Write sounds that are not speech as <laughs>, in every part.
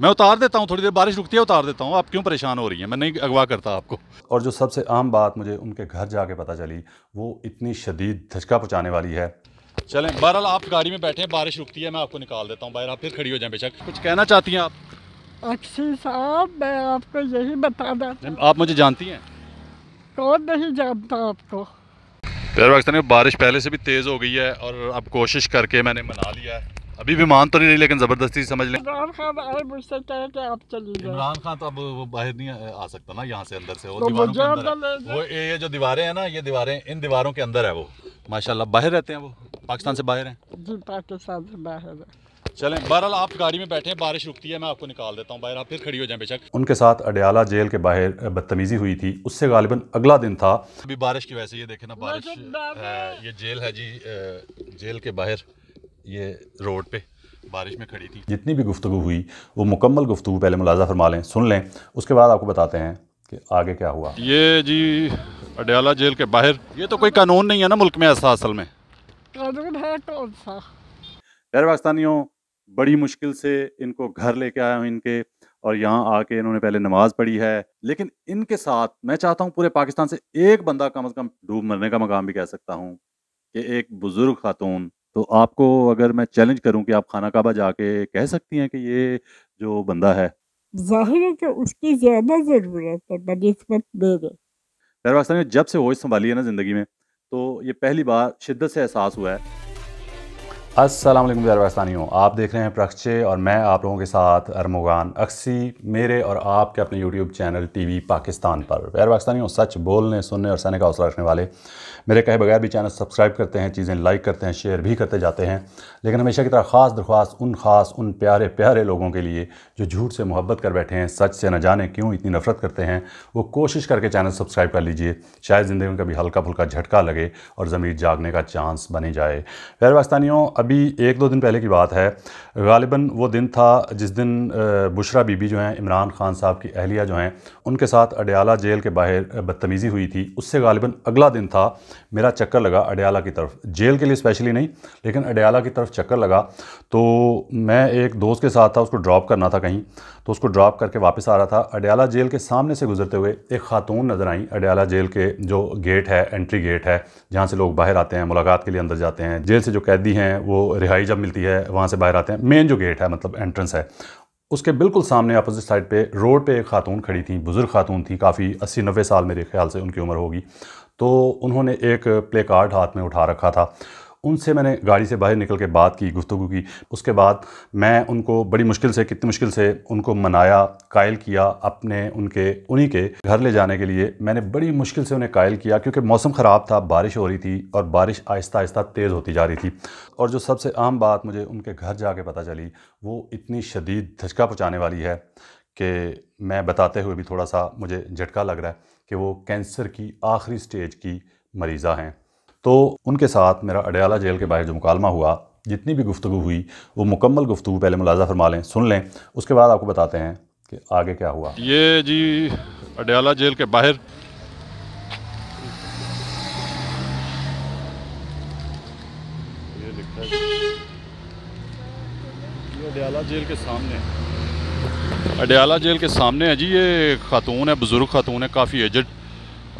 मैं उतार देता हूँ थोड़ी देर बारिश रुकती है उतार देता हूँ आप क्यों परेशान हो रही हैं मैं नहीं अगवा करता आपको और जो सबसे आम बात मुझे उनके घर जाके पता चली वो इतनी शदीद धचका पहुँचाने वाली है चलें बहरहाल आप गाड़ी में बैठे बारिश रुकती है मैं आपको निकाल देता हूँ बाहर आप फिर खड़ी हो जाए बेशक कुछ कहना चाहती हैं आप अक्षी साहब मैं आपको यही बता दें आप मुझे जानती हैं कौन नहीं जानता आपको प्यार बारिश पहले से भी तेज़ हो गई है और अब कोशिश करके मैंने मना लिया है अभी भी मान तो नहीं रही लेकिन जबरदस्ती समझ लें इमरान खान आए मुझसे कहे कि आप चलिए इमरान खान तो अब वो बाहर नहीं आ सकता ना यहाँ से अंदर से वो तो के अंदर वो ये जो दीवारें हैं ना ये दीवारें इन दीवारों के अंदर है वो माशाल्लाह बाहर रहते हैं वो पाकिस्तान से बाहर हैं जी पाकिस्तान से बाहर है चलें बहरहाल आप गाड़ी में बैठे हैं बारिश रुकती है मैं आपको निकाल देता हूँ बाहर आप फिर खड़ी हो जाएं बेशक उनके साथ अडयाला जेल के बाहर बदतमीजी हुई थी उससे गालिबन अगला दिन था अभी बारिश की वजह से ये देखे ना बारिश है ये जेल है जी जेल के बाहर ये रोड पे बारिश में खड़ी थी जितनी भी गुफ्तु हुई वो मुकम्मल गुफ्तु पहले मुलाजा फरमा लें सुन लें उसके बाद आपको बताते हैं कि आगे क्या हुआ ये जी अडयाला जेल के बाहर ये तो कोई कानून नहीं है ना मुल्क में ऐसा असल में गैर पाकिस्तानियों बड़ी मुश्किल से इनको घर लेके आया हूँ इनके और यहाँ आके इन्होंने पहले नमाज पढ़ी है लेकिन इनके साथ मैं चाहता हूँ पूरे पाकिस्तान से एक बंदा कम अज़ कम डूब मरने का मकाम भी कह सकता हूँ कि एक बुज़ुर्ग खातून तो आपको अगर मैं चैलेंज करूं कि आप खाना काबा जाके कह सकती हैं कि ये जो बंदा है जाहिर है कि उसकी ज़्यादा ज़रूरत है बनस्बत मेरे खैर वास्तव में जब से होश संभाली है ना ज़िंदगी में तो ये पहली बार शिद्दत से एहसास हुआ है अस्सलाम वालेकुम प्यारवास्तानियों आप देख रहे हैं प्रक्षे और मैं आप लोगों के साथ अरमोगान अक्सी मेरे और आपके अपने यूट्यूब चैनल टीवी पाकिस्तान पर प्यारवास्तानियों सच बोलने सुनने और सहने का हौसला रखने वाले मेरे कहे बगैर भी चैनल सब्सक्राइब करते हैं चीज़ें लाइक करते हैं शेयर भी करते जाते हैं लेकिन हमेशा की तरह ख़ास दरख्वास्त उन ख़ास उन प्यारे प्यारे लोगों के लिए जो झूठ से मोहब्बत कर बैठे हैं सच से न जाने क्यों इतनी नफरत करते हैं वो कोशिश करके चैनल सब्सक्राइब कर लीजिए शायद ज़िंदगी में कभी हल्का फुल्का झटका लगे और ज़मीर जागने का चांस बने जाए प्यारवास्तानियों अब अभी एक दो दिन पहले की बात है गालिबा वो दिन था जिस दिन बुशरा बीबी जो हैं इमरान खान साहब की अहलिया जो हैं उनके साथ अडयाला जेल के बाहर बदतमीज़ी हुई थी उससे गालिबा अगला दिन था मेरा चक्कर लगा अडयाला की तरफ जेल के लिए स्पेशली नहीं लेकिन अडयाला की तरफ चक्कर लगा तो मैं एक दोस्त के साथ था उसको ड्रॉप करना था कहीं तो उसको ड्रॉप करके वापस आ रहा था अडयाला जेल के सामने से गुजरते हुए एक खातून नज़र आई अडयाला जेल के जो गेट है एंट्री गेट है जहाँ से लोग बाहर आते हैं मुलाकात के लिए अंदर जाते हैं जेल से जो कैदी हैं वो रिहाई जब मिलती है वहाँ से बाहर आते हैं मेन जो गेट है मतलब एंट्रेंस है उसके बिल्कुल सामने अपोजिट साइड पे रोड पे एक खातून खड़ी थी बुज़ुर्ग खातून थी काफ़ी अस्सी नब्बे साल मेरे ख्याल से उनकी उम्र होगी तो उन्होंने एक प्ले कार्ड हाथ में उठा रखा था उनसे मैंने गाड़ी से बाहर निकल के बात की गुफ्तु की उसके बाद मैं उनको बड़ी मुश्किल से कितनी मुश्किल से उनको मनाया कायल किया अपने उनके उन्हीं के घर ले जाने के लिए मैंने बड़ी मुश्किल से उन्हें कायल किया क्योंकि मौसम ख़राब था बारिश हो रही थी और बारिश आहिस्ता आहिस्ता तेज़ होती जा रही थी और जो सबसे आम बात मुझे उनके घर जा पता चली वो इतनी शदीद धचका पहुँचाने वाली है कि मैं बताते हुए भी थोड़ा सा मुझे झटका लग रहा है कि वो कैंसर की आखिरी स्टेज की मरीज़ा हैं तो उनके साथ मेरा अडयाला जेल के बाहर जो मुकालमा हुआ जितनी भी गुफ्तु हुई वो मुकम्मल गुफ्तु पहले मुलाजा फरमा लें सुन लें उसके बाद आपको बताते हैं कि आगे क्या हुआ ये जी अडयाला जेल के बाहर अडयाला जेल के सामने अडयाला जेल के सामने है जी ये खातून है बुज़ुर्ग खातून है काफ़ी एजड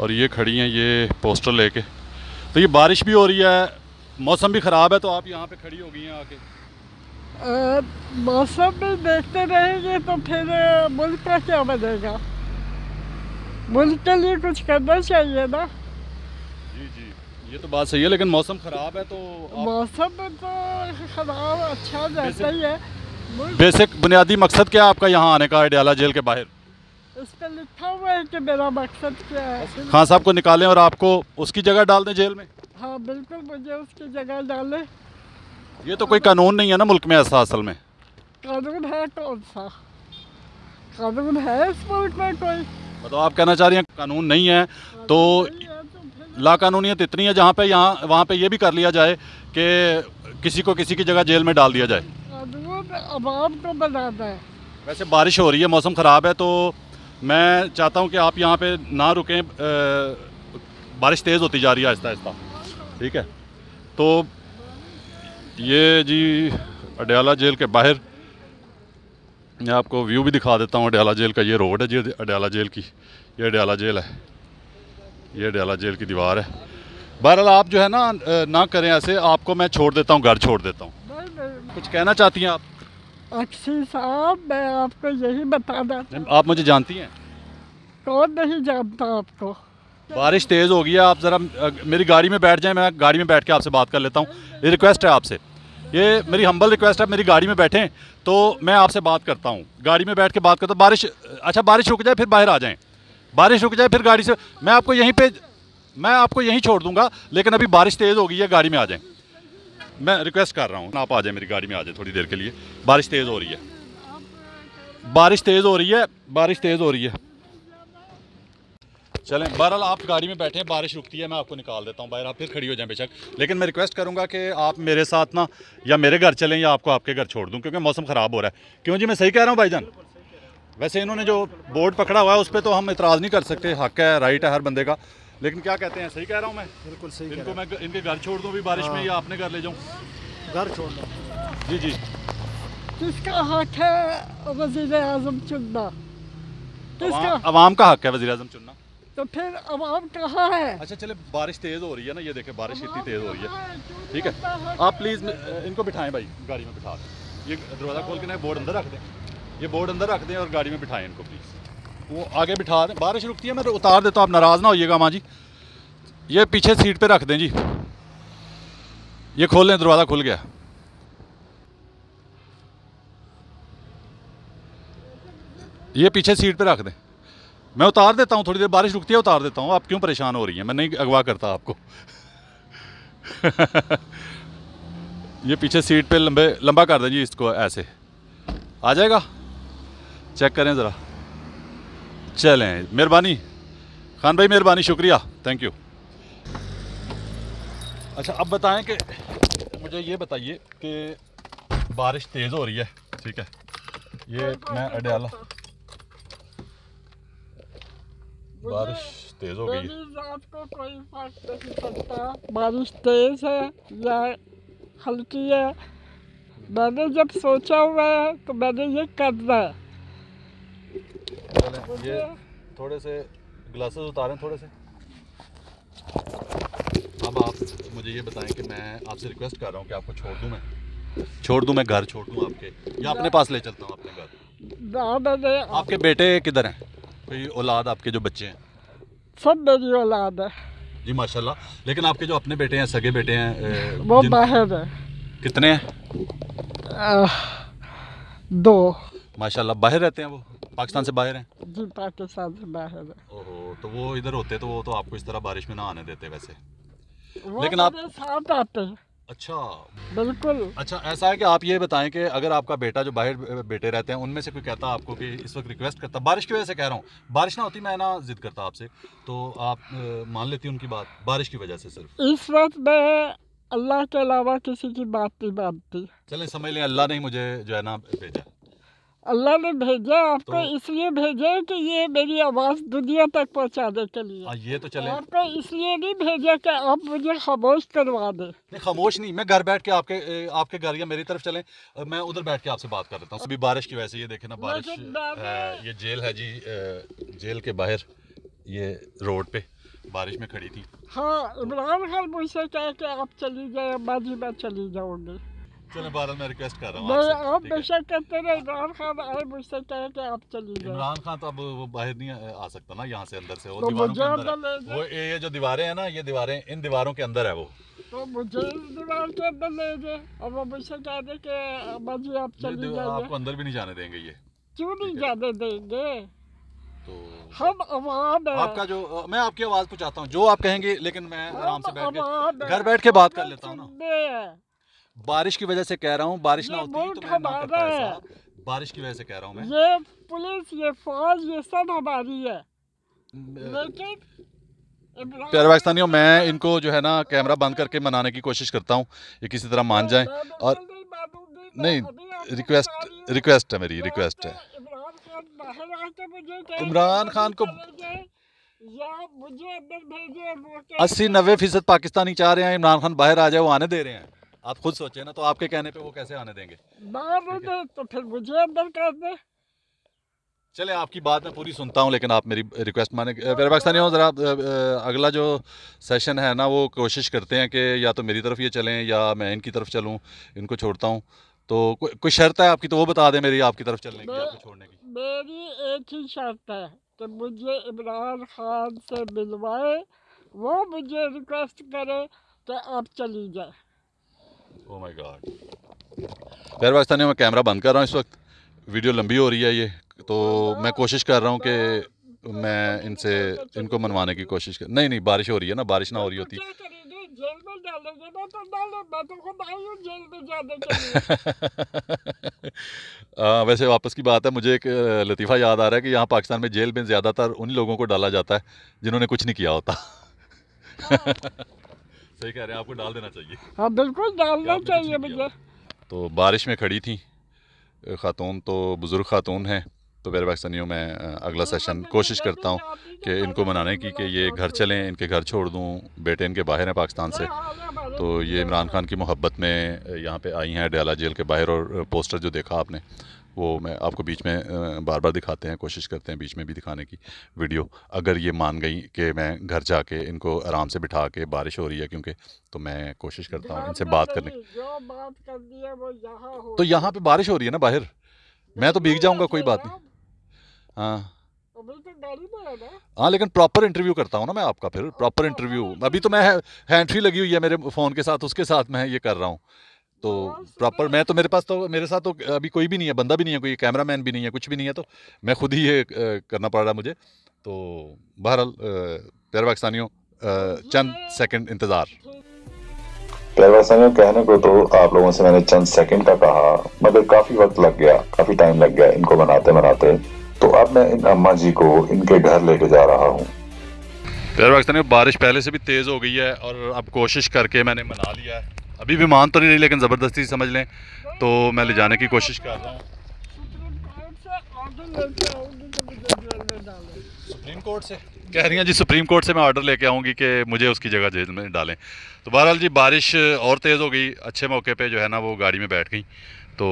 और ये खड़ी हैं ये पोस्टर लेके तो ये बारिश भी हो रही है मौसम भी ख़राब है तो आप यहाँ पे खड़ी हो गई हैं आके मौसम भी देखते रहेंगे तो फिर मुल्क का क्या बनेगा मुल्क के लिए कुछ करना चाहिए ना जी जी ये तो बात सही है लेकिन मौसम ख़राब है तो आप... मौसम तो ख़राब अच्छा जैसा ही है बेसिक बुनियादी मकसद क्या है आपका यहाँ आने का अडियाला जेल के बाहर इस पर लिखा हुआ है कि मेरा मकसद क्या है खान साहब को निकालें और आपको उसकी जगह डाल दें जेल में हाँ बिल्कुल मुझे उसकी जगह डालें ये तो कोई कानून नहीं है ना मुल्क में ऐसा असल में कानून है कौन सा कानून है इस मुल्क में कोई मतलब आप कहना चाह रही हैं कानून नहीं है तो, तो लाकानूनीत इतनी है जहाँ पे यहाँ वहाँ पे ये भी कर लिया जाए कि किसी को किसी की जगह जेल में डाल दिया जाए कानून आवाम को बनाना है वैसे बारिश हो रही है मौसम ख़राब है तो मैं चाहता हूँ कि आप यहाँ पे ना रुकें बारिश तेज़ होती जा रही है आहिस्ता आहिस्ता ठीक है तो ये जी अडयाला जेल के बाहर मैं आपको व्यू भी दिखा देता हूँ अडयाला जेल का ये रोड है जी अडयाला जेल की ये अडयाला जेल है ये अडयाला जेल की दीवार है बहरहाल आप जो है ना ना करें ऐसे आपको मैं छोड़ देता हूँ घर छोड़ देता हूँ कुछ कहना चाहती हैं आप अक्षी साहब मैं आपको यही बताना आप मुझे जानती हैं कौन नहीं जानता आपको बारिश तेज़ हो गई है आप ज़रा मेरी गाड़ी में बैठ जाएं मैं गाड़ी में बैठ के आपसे बात कर लेता हूँ ये रिक्वेस्ट है आपसे ये मेरी हम्बल रिक्वेस्ट है मेरी गाड़ी में बैठें तो मैं आपसे बात करता हूँ गाड़ी में बैठ के बात करता हूँ बारिश अच्छा बारिश रुक जाए फिर बाहर आ जाएँ बारिश रुक जाए फिर गाड़ी से मैं आपको यहीं पर मैं आपको यहीं छोड़ दूँगा लेकिन अभी बारिश तेज़ हो गई है गाड़ी में आ जाएँ मैं रिक्वेस्ट कर रहा हूँ आप आ जाए मेरी गाड़ी में आ जाए थोड़ी देर के लिए बारिश तेज़ हो रही है बारिश तेज़ हो रही है बारिश तेज़ हो रही है चलें बहरहाल आप गाड़ी में बैठे हैं बारिश रुकती है मैं आपको निकाल देता हूँ बाहर आप फिर खड़ी हो जाएं बेशक लेकिन मैं रिक्वेस्ट करूँगा कि आप मेरे साथ ना या मेरे घर चलें या आपको आपके घर छोड़ दूँ क्योंकि मौसम ख़राब हो रहा है क्यों जी मैं सही कह रहा हूँ भाईजान वैसे इन्होंने जो बोर्ड पकड़ा हुआ है उस पर तो हम इतराज़ नहीं कर सकते हक है राइट है हर बंदे का लेकिन क्या कहते हैं सही कह रहा हूँ मैं बिल्कुल सही इनको मैं इनके घर छोड़ दूँ भी बारिश में हाँ। या अपने घर ले जाऊँ घर छोड़ दो जी जी किसका हक है वजीर आजम चुनना किसका आवाम का हक है वजीर आजम चुनना तो फिर आवाम कहाँ है अच्छा चले बारिश तेज़ हो रही है ना ये देखे बारिश इतनी तेज़ हो रही है ठीक है आप प्लीज़ इनको बिठाएं भाई गाड़ी में बिठा दें ये दरवाज़ा खोल के ना बोर्ड अंदर रख दें ये बोर्ड अंदर रख दें और गाड़ी में बिठाएं इनको प्लीज़ वो आगे बिठा दें बारिश रुकती है मैं तो उतार देता हूँ आप नाराज़ ना होइएगा माँ जी ये पीछे सीट पे रख दें जी ये खोल लें दरवाज़ा खुल गया ये पीछे सीट पे रख दें मैं उतार देता हूँ थोड़ी देर बारिश रुकती है उतार देता हूँ आप क्यों परेशान हो रही हैं मैं नहीं अगवा करता आपको <laughs> ये पीछे सीट पे लंबे लंबा कर दें जी इसको ऐसे आ जाएगा चेक करें ज़रा चलें मेहरबानी खान भाई मेहरबानी शुक्रिया थैंक यू अच्छा अब बताएं कि मुझे ये बताइए कि बारिश तेज़ हो रही है ठीक है ये मैं अडयाला बारिश तेज हो गई पड़ता बारिश तेज है या हल्की है मैंने जब सोचा हुआ है तो मैंने ये करना है चलें ये थोड़े से ग्लासेस उतारें थोड़े से अब आप मुझे ये बताएं कि मैं आपसे रिक्वेस्ट कर रहा हूँ कि आपको छोड़ दूँ मैं छोड़ दूँ मैं घर छोड़ दूँ आपके या अपने पास ले चलता हूँ अपने घर आपके बेटे किधर हैं कोई औलाद आपके जो बच्चे हैं सब मेरी औलाद है जी माशाल्लाह लेकिन आपके जो अपने बेटे हैं सगे बेटे हैं वो बाहर है कितने हैं दो माशाल्लाह बाहर रहते हैं वो पाकिस्तान से बाहर हैं जी पाकिस्तान से बाहर है ओहो तो वो इधर होते तो वो तो आपको इस तरह बारिश में ना आने देते वैसे लेकिन आप साथ आते हैं अच्छा बिल्कुल अच्छा ऐसा है कि आप ये बताएं कि अगर आपका बेटा जो बाहर बेटे रहते हैं उनमें से कोई कहता आपको कि इस वक्त रिक्वेस्ट करता बारिश की वजह से कह रहा हूँ बारिश ना होती मैं ना जिद करता आपसे तो आप मान लेती उनकी बात बारिश की वजह से सिर्फ इस वक्त मैं अल्लाह के अलावा किसी की बात नहीं मानती चले समझ लें अल्लाह ने मुझे जो है ना भेजा अल्लाह ने भेजा आपको तो, इसलिए भेजा कि ये मेरी आवाज़ दुनिया तक पहुँचाने के लिए आ, हाँ, ये तो चले आपको इसलिए नहीं भेजा कि आप मुझे खामोश करवा दे नहीं खामोश नहीं मैं घर बैठ के आपके आपके घर या मेरी तरफ चले मैं उधर बैठ के आपसे बात कर लेता हूँ अभी बारिश की वजह से ये देखे ना बारिश ये जेल है जी जेल के बाहर ये रोड पे बारिश में खड़ी थी हाँ इमरान खान मुझसे कहे कि आप चली जाए माजी मैं चली जाऊँगी बहरहाल मैं रिक्वेस्ट कर रहा हूँ इमरान खान आए मुझसे कहे कि आप इमरान खान तो अब वो बाहर नहीं आ सकता ना यहाँ से अंदर से वो तो के अंदर वो ये जो दीवारें हैं ना ये दीवारें इन दीवारों के अंदर है वो तो मुझे दीवार के अंदर ले जाए और वो मुझसे कह कि आप आपको अंदर भी नहीं जाने देंगे ये क्यों नहीं जाने देंगे तो हम आवाम है आपका जो मैं आपकी आवाज़ पूछाता हूँ जो आप कहेंगे लेकिन मैं आराम से बैठ के घर बैठ के बात कर लेता हूँ ना बारिश की वजह से कह रहा हूँ बारिश ना होती तो मैं ना करता है साहब बारिश की वजह से कह रहा हूँ मैं ये पुलिस ये फौज ये सब हमारी है लेकिन प्यारे पाकिस्तानियों मैं इनको जो है ना कैमरा बंद करके मनाने की कोशिश करता हूँ ये किसी तरह मान जाए और नहीं रिक्वेस्ट रिक्वेस्ट है मेरी रिक्वेस्ट है इमरान खान को अस्सी नब्बे फीसद पाकिस्तानी चाह रहे हैं इमरान खान बाहर आ जाए वो आने दे रहे हैं आप खुद सोचे ना तो आपके कहने पे वो कैसे आने देंगे तो, तो फिर मुझे अंदर कर दे चले आपकी बात मैं पूरी सुनता हूँ लेकिन आप मेरी रिक्वेस्ट माने मेरे पाकिस्तानी ज़रा अगला जो सेशन है ना वो कोशिश करते हैं कि या तो मेरी तरफ ये चलें या मैं इनकी तरफ चलूँ इनको छोड़ता हूँ तो कोई शर्त है आपकी तो वो बता दें मेरी आपकी तरफ चलने की आपको छोड़ने की मेरी एक ही शर्त है कि मुझे इमरान खान से मिलवाए वो मुझे रिक्वेस्ट करें कि आप चली जाए ओ माय गॉड गैर पाकिस्तानियों मैं कैमरा बंद कर रहा हूँ इस वक्त वीडियो लंबी हो रही है ये तो मैं कोशिश कर रहा हूँ कि मैं इनसे इनको मनवाने की कोशिश कर नहीं नहीं बारिश हो रही है ना बारिश ना हो रही होती तो तो <laughs> आ, वैसे वापस की बात है मुझे एक लतीफ़ा याद आ रहा है कि यहाँ पाकिस्तान में जेल में ज़्यादातर उन लोगों को डाला जाता है जिन्होंने कुछ नहीं किया होता हाँ। <laughs> सही कह रहे हैं आपको डाल देना चाहिए हाँ बिल्कुल डालना चाहिए भैया तो बारिश में खड़ी थी खातून तो बुज़ुर्ग खातून हैं तो मेरे पाकिस्तानियों में अगला सेशन हाँ, कोशिश करता हूँ कि इनको मनाने की कि ये घर चलें इनके घर छोड़ दूँ बेटे इनके बाहर हैं पाकिस्तान से हाँ, हाँ, तो ये इमरान खान की मोहब्बत में यहाँ पे आई हैं अडयाला जेल के बाहर और पोस्टर जो देखा आपने वो मैं आपको बीच में बार बार दिखाते हैं कोशिश करते हैं बीच में भी दिखाने की वीडियो अगर ये मान गई कि मैं घर जाके इनको आराम से बिठा के बारिश हो रही है क्योंकि तो मैं कोशिश करता हूँ इनसे बात करने की तो यहाँ पे बारिश हो रही है ना बाहर मैं तो भीग जाऊँगा कोई बात नहीं हाँ तो हाँ लेकिन प्रॉपर इंटरव्यू करता हूँ ना मैं आपका फिर प्रॉपर अच्छा, इंटरव्यू हाँ, अभी तो मैं हैंट्री लगी हुई है मेरे फ़ोन के साथ उसके साथ मैं ये कर रहा हूँ तो हाँ, प्रॉपर मैं तो मेरे पास तो मेरे साथ तो अभी कोई भी नहीं है बंदा भी नहीं है कोई कैमरा मैन भी नहीं है कुछ भी नहीं है तो मैं खुद ही ये करना पड़ रहा मुझे तो बहरहाल प्यार पाकिस्तानियों चंद सेकंड इंतज़ार कहने को तो आप लोगों से मैंने चंद सेकंड का कहा मगर काफ़ी वक्त लग गया काफ़ी टाइम लग गया इनको बनाते बनाते तो अब मैं इन अम्मा जी को इनके घर लेके जा रहा हूँ पाकिस्तानियों बारिश पहले से भी तेज़ हो गई है और अब कोशिश करके मैंने मना लिया है अभी भी मान तो नहीं रही लेकिन ज़बरदस्ती समझ लें तो मैं ले जाने की कोशिश कर रहा हूँ सुप्रीम कोर्ट से कह रही हैं जी सुप्रीम कोर्ट से मैं ऑर्डर लेके आऊँगी कि मुझे उसकी जगह जेल में डालें तो बहरहाल जी बारिश और तेज़ हो गई अच्छे मौके पे जो है ना वो गाड़ी में बैठ गई तो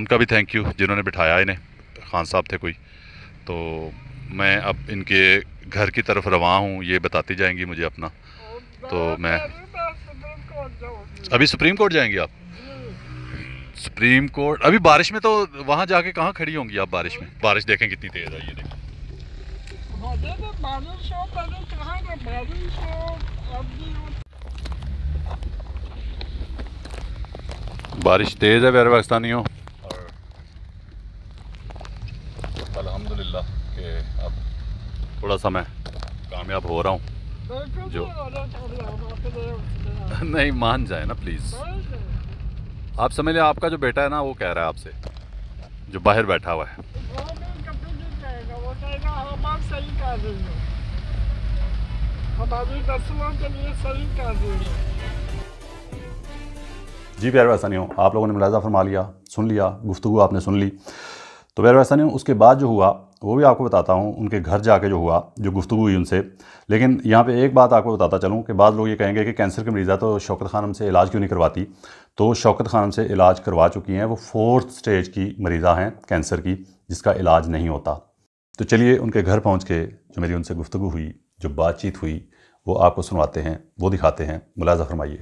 उनका भी थैंक यू जिन्होंने बिठाया इन्हें खान साहब थे कोई तो मैं अब इनके घर की तरफ रवा हूँ ये बताती जाएंगी मुझे अपना तो मैं अभी सुप्रीम कोर्ट जाएंगे आप सुप्रीम कोर्ट अभी बारिश में तो वहाँ जाके कहाँ खड़ी होंगी आप बारिश में बारिश देखें कितनी तेज है देखें बारिश तेज़ है प्यारे पाकिस्तानियों और अलहमदिल्ला के अब थोड़ा सा मैं कामयाब हो रहा हूँ जो <laughs> नहीं मान जाए ना प्लीज़ आप समझ लें आपका जो बेटा है ना वो कह रहा है आपसे जो बाहर बैठा हुआ है जी वैसा नहीं हो आप लोगों ने मुलाजा फरमा लिया सुन लिया गुफ्तु आपने सुन ली तो नहीं उसके बाद जो हुआ वो भी आपको बताता हूँ उनके घर जाके जो हुआ जो गुफ्तु हुई उनसे लेकिन यहाँ पे एक बात आपको बताता चलूँ कि बाद लोग ये कहेंगे कि कैंसर के मरीज़ा तो शौकत खानम से इलाज क्यों नहीं करवाती तो शौकत खानम से इलाज करवा चुकी हैं वो फोर्थ स्टेज की मरीज़ा हैं कैंसर की जिसका इलाज नहीं होता तो चलिए उनके घर पहुँच के जो मेरी उनसे गुफ्तु हुई जो बातचीत हुई वो आपको सुनवाते हैं वो दिखाते हैं मुलाजा फरमाइए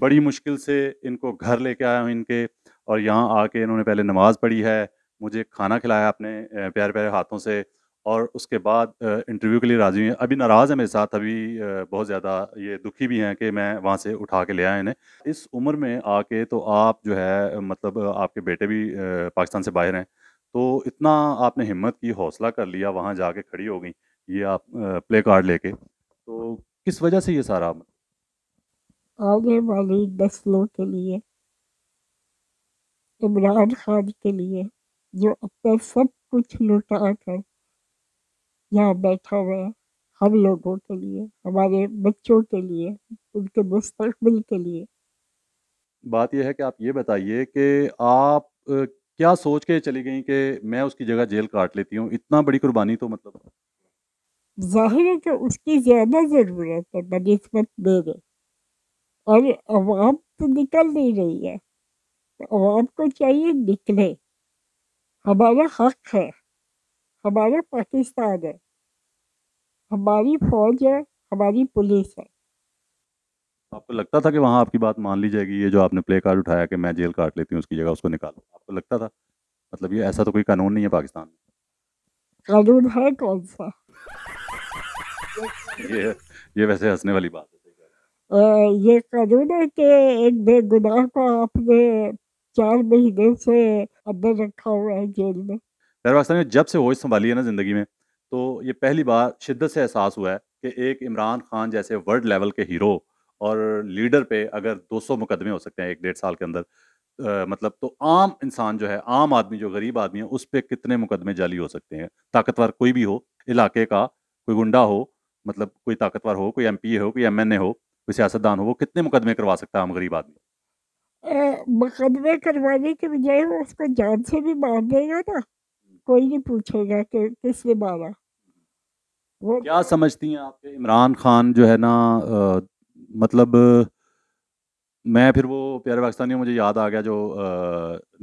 बड़ी मुश्किल से इनको घर लेके आया हूँ इनके और यहाँ आके इन्होंने पहले नमाज़ पढ़ी है मुझे खाना खिलाया अपने प्यारे प्यारे हाथों से और उसके बाद इंटरव्यू के लिए राजी हुई अभी नाराज़ है मेरे साथ अभी बहुत ज़्यादा ये दुखी भी हैं कि मैं वहाँ से उठा के ले आया इन्हें इस उम्र में आके तो आप जो है मतलब आपके बेटे भी पाकिस्तान से बाहर हैं तो इतना आपने हिम्मत की हौसला कर लिया वहाँ जाके खड़ी हो गई ये आप प्ले कार्ड लेके तो किस वजह से ये सारा आने वाली नस्लों के लिए इमरान खान के लिए जो अपना सब कुछ लुटा कर यहाँ बैठा हुआ है हम लोगों के लिए हमारे बच्चों के लिए उनके मुस्तबिल के लिए बात यह है कि आप ये बताइए कि आप क्या सोच के चली गई कि मैं उसकी जगह जेल काट लेती हूँ इतना बड़ी कुर्बानी तो मतलब जाहिर है कि उसकी ज़्यादा ज़रूरत है बनस्बत मेरे और आवाम तो निकल नहीं रही है आवाम को चाहिए निकले हमारा हक है हमारा पाकिस्तान है हमारी फौज है हमारी पुलिस है आपको लगता था कि वहाँ आपकी बात मान ली जाएगी ये जो आपने प्ले कार्ड उठाया कि मैं जेल काट लेती हूँ उसकी जगह उसको निकालो आपको लगता था मतलब ये ऐसा तो कोई कानून नहीं है पाकिस्तान में कानून है कौन सा ये ये वैसे हंसने वाली बात है ये है कि एक बेगुनाह को आपने चार महीने से अंदर रखा हुआ है जेल में दरवासा में जब से होश संभाली है ना ज़िंदगी में तो ये पहली बार शिद्दत से एहसास हुआ है कि एक इमरान खान जैसे वर्ल्ड लेवल के हीरो और लीडर पे अगर 200 मुकदमे हो सकते हैं एक डेढ़ साल के अंदर आ, मतलब तो आम इंसान जो है आम आदमी जो गरीब आदमी है उस पर कितने मुकदमे जाली हो सकते हैं ताकतवर कोई भी हो इलाके का कोई गुंडा हो मतलब कोई ताकतवर हो कोई एमपीए हो कोई एमएनए हो कोई सियासतदान हो वो कितने मुकदमे करवा सकता है हम गरीब आदमी मुकदमे करवाने के बजाय वो उसको जान से भी मार देगा ना कोई नहीं पूछेगा कि किसने मारा वो क्या समझती हैं आप इमरान खान जो है ना आ, मतलब मैं फिर वो प्यारे पाकिस्तानियों मुझे याद आ गया जो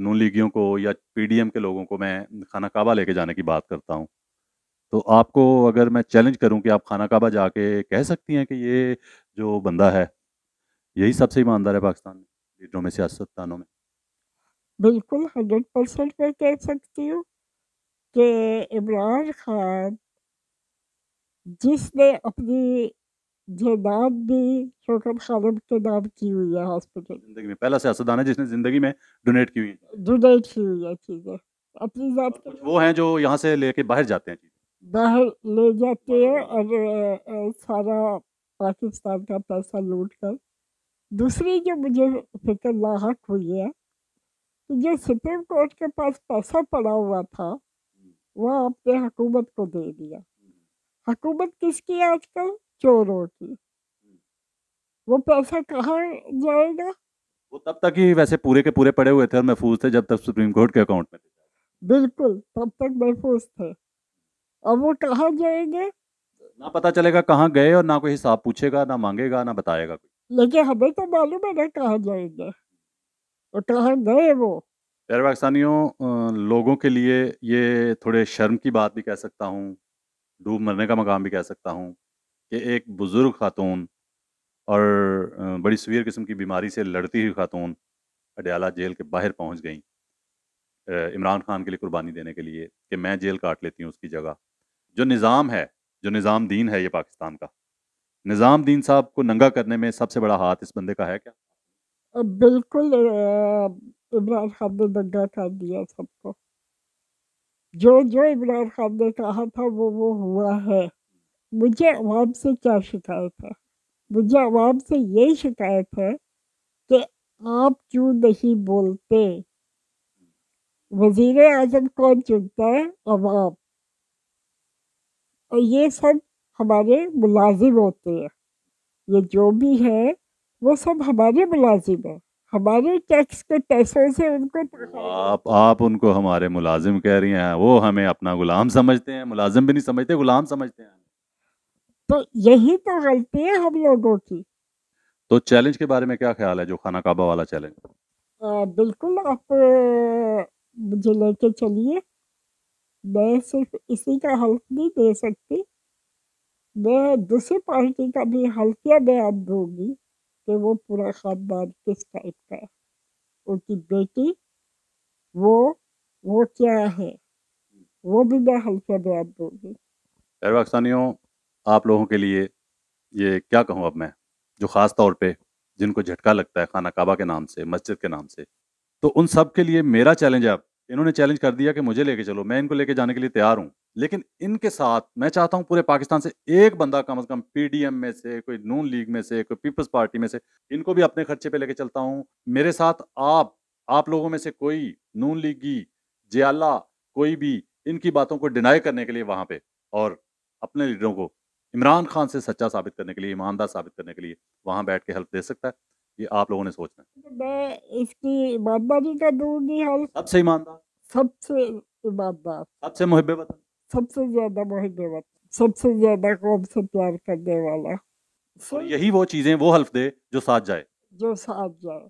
नून लीगियों को या पीडीएम के लोगों को मैं खाना काबा लेके जाने की बात करता हूँ तो आपको अगर मैं चैलेंज करूँ कि आप खाना काबा जाके कह सकती हैं कि ये जो बंदा है यही सबसे ईमानदार है पाकिस्तान में लीडरों में सियासतदानों में बिल्कुल हंड्रेड परसेंट मैं कह सकती हूँ कि इमरान खान जिसने अपनी जो नाम भी शोकत खानम के नाम की हुई है हॉस्पिटल जिंदगी में पहला सियासतदान है जिसने जिंदगी में डोनेट की हुई है डोनेट की हुई है चीज़ें अपनी जात वो हैं जो यहाँ से लेके बाहर जाते हैं बाहर ले जाते हैं और सारा पाकिस्तान का पैसा लूट कर दूसरी जो मुझे फिक्र लाक हुई है कि जो सुप्रीम कोर्ट के पास पैसा पड़ा हुआ था वह आपने हकूमत को दे दिया हकूमत किसकी है आजकल चोरों की वो पैसा कहाँ जाएगा वो तब तक ही वैसे पूरे के पूरे पड़े हुए थे और महफूज थे जब तक सुप्रीम कोर्ट के अकाउंट में बिल्कुल तब तक महफूज थे अब वो कहाँ जाएंगे ना पता चलेगा कहाँ गए और ना कोई हिसाब पूछेगा ना मांगेगा ना बताएगा कोई लेकिन हमें तो मालूम है कहाँ जाएंगे और कहाँ गए वो प्यारे पाकिस्तानियों लोगों के लिए ये थोड़े शर्म की बात भी कह सकता हूँ डूब मरने का मकाम भी कह सकता हूँ कि एक बुज़ुर्ग खातून और बड़ी सवीर किस्म की बीमारी से लड़ती हुई खातून अडयाला जेल के बाहर पहुँच गई इमरान खान के लिए कुर्बानी देने के लिए कि मैं जेल काट लेती हूँ उसकी जगह जो निज़ाम है जो निज़ाम दीन है ये पाकिस्तान का निज़ाम दीन साहब को नंगा करने में सबसे बड़ा हाथ इस बंदे का है क्या बिल्कुल इमरान खान ने नंगा कर दिया सबको जो जो इमरान खान ने कहा था वो वो हुआ है मुझे आवाम से क्या शिकायत है मुझे आवाम से यही शिकायत है कि आप क्यों नहीं बोलते वजीर आजम कौन चुनता है अवाम और ये सब हमारे मुलाजिम होते हैं ये जो भी है वो सब हमारे मुलाजिम है हमारे टैक्स के पैसों से उनको आप आप उनको हमारे मुलाजिम कह रही हैं वो हमें अपना गुलाम समझते हैं मुलाजिम भी नहीं समझते गुलाम समझते हैं तो यही तो गलती है हम लोगों की तो चैलेंज के बारे में क्या ख्याल है जो खाना काबा वाला चैलेंज बिल्कुल आप मुझे लेके चलिए मैं सिर्फ इसी का हल्क नहीं दे सकती मैं दूसरी पार्टी का भी हल्किया बयान दूंगी कि वो पूरा खानदान किस टाइप का है उनकी बेटी वो वो क्या है वो भी मैं हल्किया बयान दूंगी पाकिस्तानियों आप लोगों के लिए ये क्या कहूँ अब मैं जो ख़ास तौर पे जिनको झटका लगता है खाना काबा के नाम से मस्जिद के नाम से तो उन सब के लिए मेरा चैलेंज है इन्होंने चैलेंज कर दिया कि मुझे लेके चलो मैं इनको लेके जाने के लिए तैयार हूँ लेकिन इनके साथ मैं चाहता हूँ पूरे पाकिस्तान से एक बंदा कम अज कम पीडीएम में से कोई नून लीग में से कोई पीपल्स पार्टी में से इनको भी अपने खर्चे पे लेके चलता हूँ मेरे साथ आप आप लोगों में से कोई नून लीगी जयाला कोई भी इनकी बातों को डिनाई करने के लिए वहाँ पे और अपने लीडरों को इमरान खान से सच्चा साबित करने के लिए ईमानदार साबित करने के लिए वहाँ बैठ के हेल्प दे सकता है ये आप लोगों ने सोचना है तो मैं इसकी बाबा जी का दूंगी सबसे ईमानदार सबसे ईमानदार सबसे वतन सबसे ज्यादा सबसे ज्यादा से प्यार करने वाला और यही वो चीजें वो हल्फ दे जो साथ जाए जो साथ जाए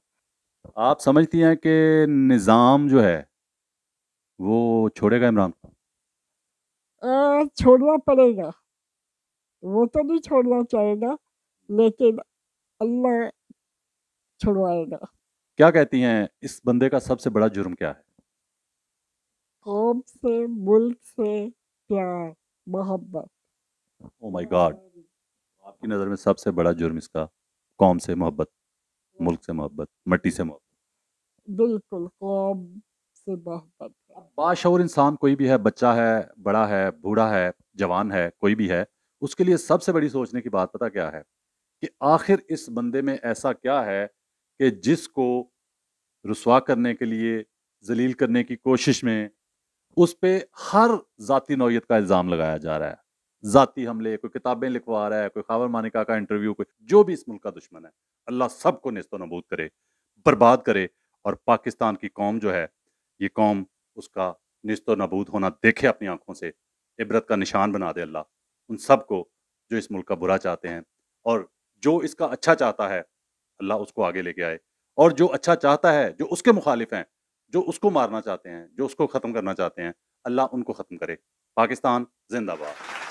आप समझती हैं कि निज़ाम जो है वो छोड़ेगा इमरान खान छोड़ना पड़ेगा वो तो नहीं छोड़ना चाहेगा लेकिन अल्लाह छुड़वाएगा क्या कहती हैं इस बंदे का सबसे बड़ा जुर्म क्या है कौम से मुल्क से प्यार मोहब्बत ओ माय गॉड आपकी नज़र में सबसे बड़ा जुर्म इसका कौम से मोहब्बत मुल्क से मोहब्बत मट्टी से मोहब्बत बिल्कुल कौम से मोहब्बत बाशौर इंसान कोई भी है बच्चा है बड़ा है बूढ़ा है जवान है कोई भी है उसके लिए सबसे बड़ी सोचने की बात पता क्या है कि आखिर इस बंदे में ऐसा क्या है कि जिसको रसवा करने के लिए जलील करने की कोशिश में उस पर हर ज़ाती नौीयत का इल्ज़ाम लगाया जा रहा है ज़ाती हमले कोई किताबें लिखवा रहा है कोई खबर मानिका का इंटरव्यू कोई जो भी इस मुल्क का दुश्मन है अल्लाह सब को नस्त नबूद करे बर्बाद करे और पाकिस्तान की कौम जो है ये कौम उसका नस्त नबूद होना देखे अपनी आँखों से इबरत का निशान बना दे अल्लाह उन सब को जो इस मुल्क का बुरा चाहते हैं और जो इसका अच्छा चाहता है अल्लाह उसको आगे लेके आए और जो अच्छा चाहता है जो उसके मुखालिफ हैं जो उसको मारना चाहते हैं जो उसको ख़त्म करना चाहते हैं अल्लाह उनको ख़त्म करे पाकिस्तान जिंदाबाद